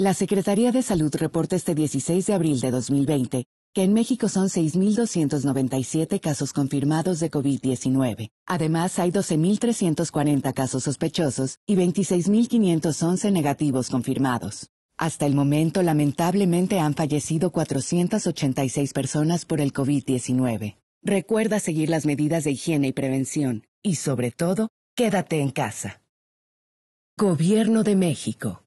La Secretaría de Salud reporta este 16 de abril de 2020 que en México son 6.297 casos confirmados de COVID-19. Además, hay 12.340 casos sospechosos y 26.511 negativos confirmados. Hasta el momento, lamentablemente, han fallecido 486 personas por el COVID-19. Recuerda seguir las medidas de higiene y prevención. Y sobre todo, quédate en casa. Gobierno de México.